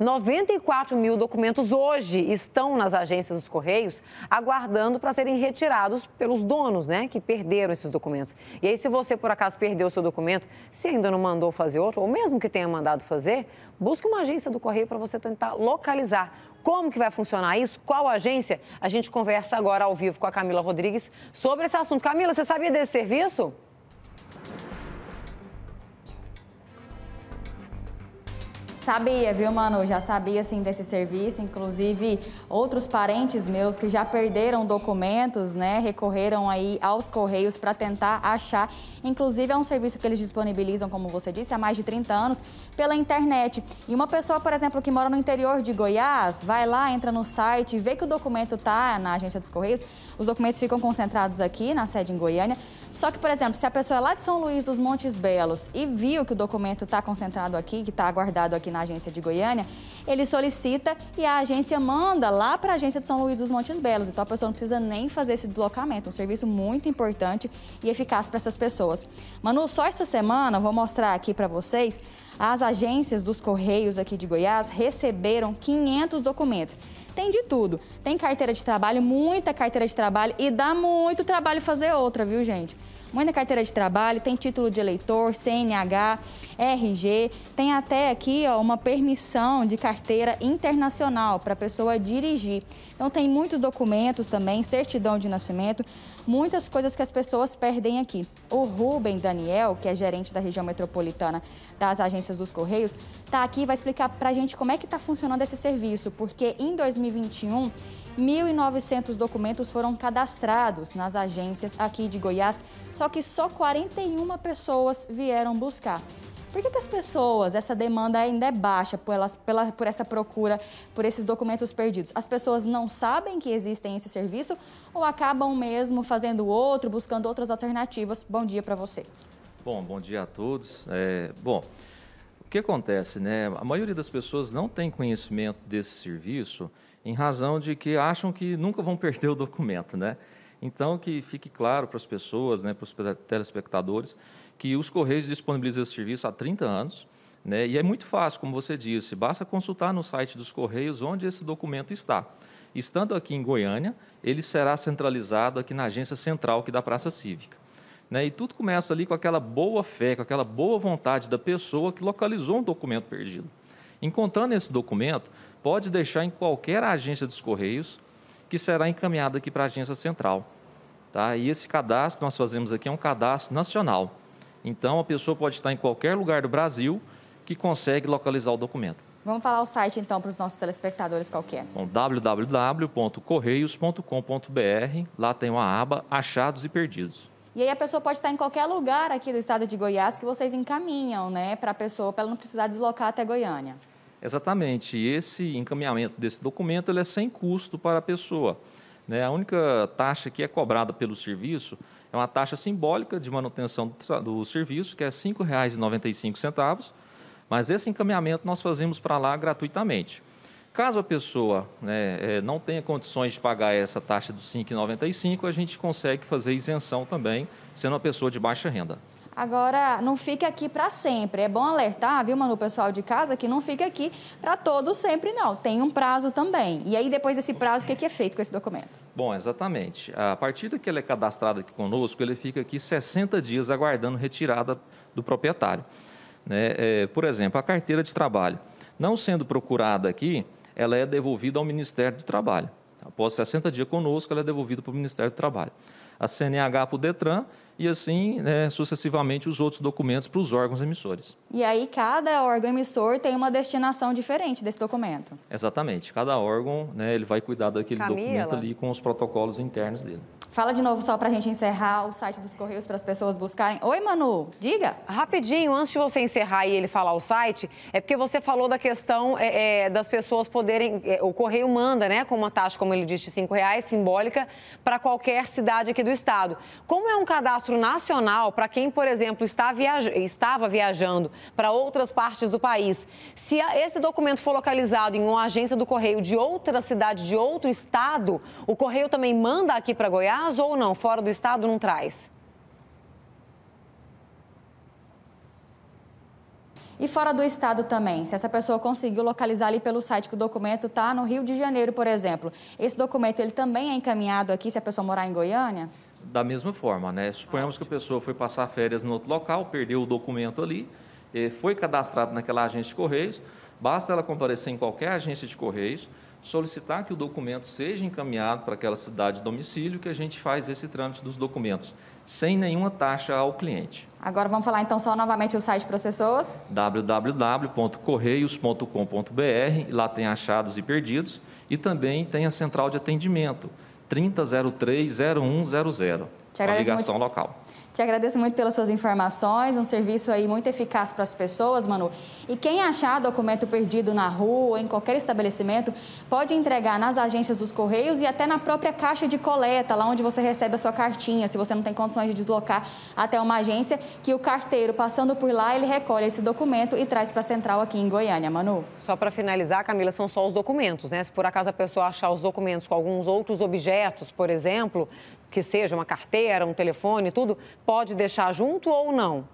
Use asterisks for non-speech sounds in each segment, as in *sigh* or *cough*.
94 mil documentos hoje estão nas agências dos Correios aguardando para serem retirados pelos donos, né, que perderam esses documentos. E aí, se você por acaso perdeu o seu documento, se ainda não mandou fazer outro, ou mesmo que tenha mandado fazer, busque uma agência do Correio para você tentar localizar. Como que vai funcionar isso? Qual agência? A gente conversa agora ao vivo com a Camila Rodrigues sobre esse assunto. Camila, você sabia desse serviço? Sabia, viu, Manu? Já sabia, sim desse serviço. Inclusive, outros parentes meus que já perderam documentos, né, recorreram aí aos correios para tentar achar. Inclusive, é um serviço que eles disponibilizam, como você disse, há mais de 30 anos, pela internet. E uma pessoa, por exemplo, que mora no interior de Goiás, vai lá, entra no site, vê que o documento tá na agência dos correios. Os documentos ficam concentrados aqui, na sede em Goiânia. Só que, por exemplo, se a pessoa é lá de São Luís dos Montes Belos e viu que o documento está concentrado aqui, que está guardado aqui aqui na agência de Goiânia, ele solicita e a agência manda lá para a agência de São Luís dos Montes Belos. Então a pessoa não precisa nem fazer esse deslocamento. Um serviço muito importante e eficaz para essas pessoas. Manu, só essa semana, vou mostrar aqui para vocês, as agências dos Correios aqui de Goiás receberam 500 documentos. Tem de tudo. Tem carteira de trabalho, muita carteira de trabalho e dá muito trabalho fazer outra, viu, gente? Muita carteira de trabalho, tem título de eleitor, CNH, RG, tem até aqui ó, uma permissão de carteira internacional para a pessoa dirigir. Então, tem muitos documentos também, certidão de nascimento, muitas coisas que as pessoas perdem aqui. O Rubem Daniel, que é gerente da região metropolitana das agências dos Correios, está aqui e vai explicar para a gente como é que está funcionando esse serviço, porque em 2021, 1.900 documentos foram cadastrados nas agências aqui de Goiás, só que só 41 pessoas vieram buscar. Por que, que as pessoas, essa demanda ainda é baixa por, elas, pela, por essa procura por esses documentos perdidos? As pessoas não sabem que existem esse serviço ou acabam mesmo fazendo outro, buscando outras alternativas? Bom dia para você. Bom, bom dia a todos. É, bom, o que acontece, né? A maioria das pessoas não tem conhecimento desse serviço em razão de que acham que nunca vão *laughs* perder o documento, né? Então, que fique claro para as pessoas, né, para os telespectadores, que os Correios disponibilizam esse serviço há 30 anos, né, e é muito fácil, como você disse, basta consultar no site dos Correios onde esse documento está. Estando aqui em Goiânia, ele será centralizado aqui na agência central aqui da Praça Cívica. Né, e tudo começa ali com aquela boa fé, com aquela boa vontade da pessoa que localizou um documento perdido. Encontrando esse documento, pode deixar em qualquer agência dos Correios, que será encaminhada aqui para a agência central. Tá? E esse cadastro nós fazemos aqui é um cadastro nacional. Então, a pessoa pode estar em qualquer lugar do Brasil que consegue localizar o documento. Vamos falar o site, então, para os nossos telespectadores qualquer. Bom, www.correios.com.br. Lá tem uma aba Achados e Perdidos. E aí a pessoa pode estar em qualquer lugar aqui do estado de Goiás que vocês encaminham, né, para a pessoa, para ela não precisar deslocar até Goiânia. Exatamente. Esse encaminhamento desse documento ele é sem custo para a pessoa. Né? A única taxa que é cobrada pelo serviço é uma taxa simbólica de manutenção do, do serviço, que é R$ 5,95, mas esse encaminhamento nós fazemos para lá gratuitamente. Caso a pessoa né, eh, não tenha condições de pagar essa taxa dos 5,95, a gente consegue fazer isenção também, sendo uma pessoa de baixa renda. Agora, não fique aqui para sempre. É bom alertar, viu, Manu, pessoal de casa, que não fique aqui para todo sempre, não. Tem um prazo também. E aí, depois desse prazo, o é que é feito com esse documento? Bom, exatamente. A partir do que ele é cadastrado aqui conosco, ele fica aqui 60 dias aguardando retirada do proprietário. Né? É, por exemplo, a carteira de trabalho. Não sendo procurada aqui, ela é devolvida ao Ministério do Trabalho. Após 60 dias conosco, ela é devolvida para o Ministério do Trabalho. A CNH para o DETRAN e assim né, sucessivamente os outros documentos para os órgãos emissores. E aí cada órgão emissor tem uma destinação diferente desse documento. Exatamente. Cada órgão né, ele vai cuidar daquele Camila. documento ali com os protocolos internos dele. Fala de novo só para a gente encerrar o site dos Correios para as pessoas buscarem. Oi, Manu, diga. Rapidinho, antes de você encerrar e ele falar o site, é porque você falou da questão é, é, das pessoas poderem. É, o Correio manda, né, com uma taxa, como ele disse, de cinco reais, simbólica, para qualquer cidade aqui do estado. Como é um cadastro nacional para quem, por exemplo, está viaj estava viajando para outras partes do país, se a, esse documento for localizado em uma agência do Correio de outra cidade, de outro estado, o Correio também manda aqui para Goiás? traz ou não? Fora do estado não traz? E fora do estado também, se essa pessoa conseguiu localizar ali pelo site que o documento está no Rio de Janeiro, por exemplo, esse documento ele também é encaminhado aqui se a pessoa morar em Goiânia? Da mesma forma, né? Suponhamos que a pessoa foi passar férias no outro local, perdeu o documento ali, eh, foi cadastrado naquela agência de correios, Basta ela comparecer em qualquer agência de correios, solicitar que o documento seja encaminhado para aquela cidade de domicílio, que a gente faz esse trâmite dos documentos, sem nenhuma taxa ao cliente. Agora vamos falar então só novamente o site para as pessoas? www.correios.com.br, lá tem achados e perdidos, e também tem a central de atendimento, 3003 0100. Te uma ligação muito... local. Te agradeço muito pelas suas informações, um serviço aí muito eficaz para as pessoas, Manu. E quem achar documento perdido na rua, em qualquer estabelecimento, pode entregar nas agências dos Correios e até na própria caixa de coleta, lá onde você recebe a sua cartinha, se você não tem condições de deslocar até uma agência, que o carteiro, passando por lá, ele recolhe esse documento e traz para a central aqui em Goiânia, Manu só para finalizar, Camila, são só os documentos, né? Se por acaso a pessoa achar os documentos com alguns outros objetos, por exemplo, que seja uma carteira, um telefone, tudo, pode deixar junto ou não?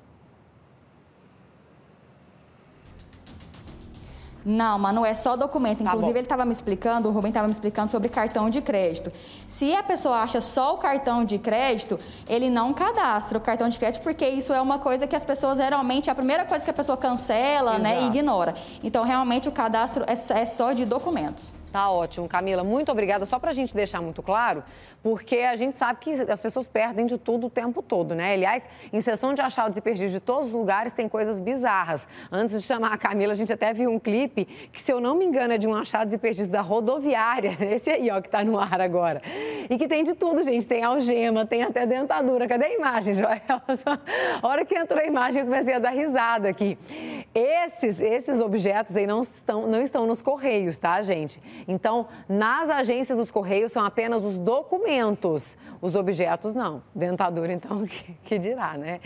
Não, mas não é só documento. Tá Inclusive, tá ele estava me explicando, o Rubem estava me explicando sobre cartão de crédito. Se a pessoa acha só o cartão de crédito, ele não cadastra o cartão de crédito, porque isso é uma coisa que as pessoas geralmente, é a primeira coisa que a pessoa cancela, Exato. né, e ignora. Então, realmente, o cadastro é, é só de documentos. Tá ótimo, Camila. Muito obrigada. Só para a gente deixar muito claro, porque a gente sabe que as pessoas perdem de tudo o tempo todo, né? Aliás, em sessão de achados e perdidos de todos os lugares tem coisas bizarras. Antes de chamar a Camila, a gente até viu um clipe que, se eu não me engano, é de um achados e perdidos da rodoviária. *laughs* Esse aí, ó, que tá no ar agora. E que tem de tudo, gente. Tem algema, tem até dentadura. Cadê a imagem, Joel? *laughs* A hora que entrou a imagem, eu comecei a dar risada aqui. Esses, esses objetos aí não estão, não estão nos correios, tá, gente? Então, nas agências dos correios são apenas os documentos, os objetos não. Dentadura, então, *laughs* que, que dirá, né?